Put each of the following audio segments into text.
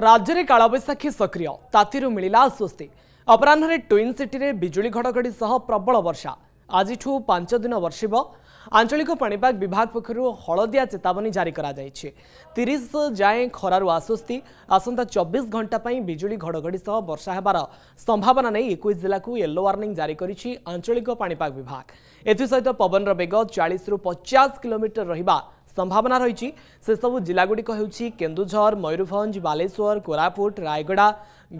ରାଜ୍ୟରେ କାଳବୈଶାଖୀ ସକ୍ରିୟ ତାତିରୁ ମିଳିଲା ଆଶ୍ୱସ୍ତି ଅପରାହ୍ନରେ ଟ୍ୱିନ୍ ସିଟିରେ ବିଜୁଳି ଘଡ଼ଘଡ଼ି ସହ ପ୍ରବଳ ବର୍ଷା ଆଜିଠୁ ପାଞ୍ଚ ଦିନ ବର୍ଷିବ ଆଞ୍ଚଳିକ ପାଣିପାଗ ବିଭାଗ ପକ୍ଷରୁ ହଳଦିଆ ଚେତାବନୀ ଜାରି କରାଯାଇଛି ତିରିଶ ଯାଏଁ ଖରାରୁ ଆଶ୍ୱସ୍ତି ଆସନ୍ତା ଚବିଶ ଘଣ୍ଟା ପାଇଁ ବିଜୁଳି ଘଡ଼ଘଡ଼ି ସହ ବର୍ଷା ହେବାର ସମ୍ଭାବନା ନେଇ ଏକୋଇଶ ଜିଲ୍ଲାକୁ ୟେଲୋ ୱାର୍ଣ୍ଣିଂ ଜାରି କରିଛି ଆଞ୍ଚଳିକ ପାଣିପାଗ ବିଭାଗ ଏଥିସହିତ ପବନର ବେଗ ଚାଳିଶରୁ ପଚାଶ କିଲୋମିଟର ରହିବା ସମ୍ଭାବନା ରହିଛି ସେସବୁ ଜିଲ୍ଲାଗୁଡ଼ିକ ହେଉଛି କେନ୍ଦୁଝର ମୟୂରଭଞ୍ଜ ବାଲେଶ୍ୱର କୋରାପୁଟ ରାୟଗଡ଼ା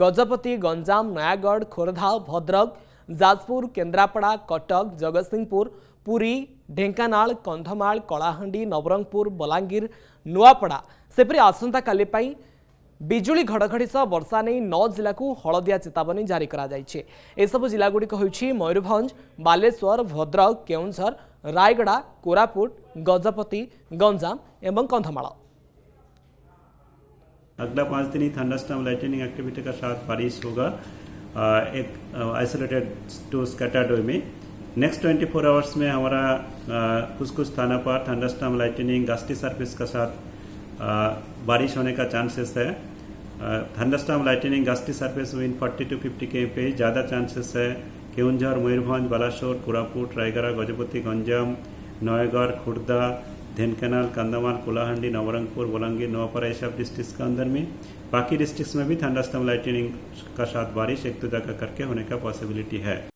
ଗଜପତି ଗଞ୍ଜାମ ନୟାଗଡ଼ ଖୋର୍ଦ୍ଧା ଭଦ୍ରକ ଯାଜପୁର କେନ୍ଦ୍ରାପଡ଼ା କଟକ ଜଗତସିଂହପୁର ପୁରୀ ଢେଙ୍କାନାଳ କନ୍ଧମାଳ କଳାହାଣ୍ଡି ନବରଙ୍ଗପୁର ବଲାଙ୍ଗୀର ନୂଆପଡ଼ା ସେପରି ଆସନ୍ତାକାଲି ପାଇଁ ବିଜୁଳି ଘଡ଼ଘଡ଼ି ସହ ବର୍ଷା ନେଇ ନଅ ଜିଲ୍ଲାକୁ ହଳଦିଆ ଚେତାବନୀ ଜାରି କରାଯାଇଛି ଏସବୁ ଜିଲ୍ଲାଗୁଡ଼ିକ ହେଉଛି ମୟୂରଭଞ୍ଜ ବାଲେଶ୍ୱର ଭଦ୍ରକ କେଉଁଝର ରାୟଗଡ଼ା କୋରାପୁଟ ଗଜପତି ଗଞ୍ଜାମ ଏବଂ कंधमाल अगला पाँच दिन ही थंडरस्टॉर्म लाइटनिंग एक्टिविटी का साथ बारिश होगा एक आइसोलेटेड टू स्कैटर्ड वे में नेक्स्ट 24 आवर्स में हमारा कुछ कुछ स्थानों पर थंडरस्टॉर्म लाइटनिंग गस्टी सर्फिस का साथ बारिश होने का चांसेस है thunderstorm lightning gusty surface win 40 to 50 के पे ज़्यादा चांसेस है केवंझर मयूरभंज बालासोर कोरापुट रायगढ़ गजपति गंजाम नयगढ़ खुर्दा ढेनकनाल कंधमाल कोलाहांडी नवरंगपुर बोलांगीर नवापरा ये सब डिस्ट्रिक्ट के अंदर में बाकी डिस्ट्रिक्ट में भी थंडरस्टॉर्म लाइटनिंग का साथ बारिश एक दो तो जगह करके होने का पॉसिबिलिटी है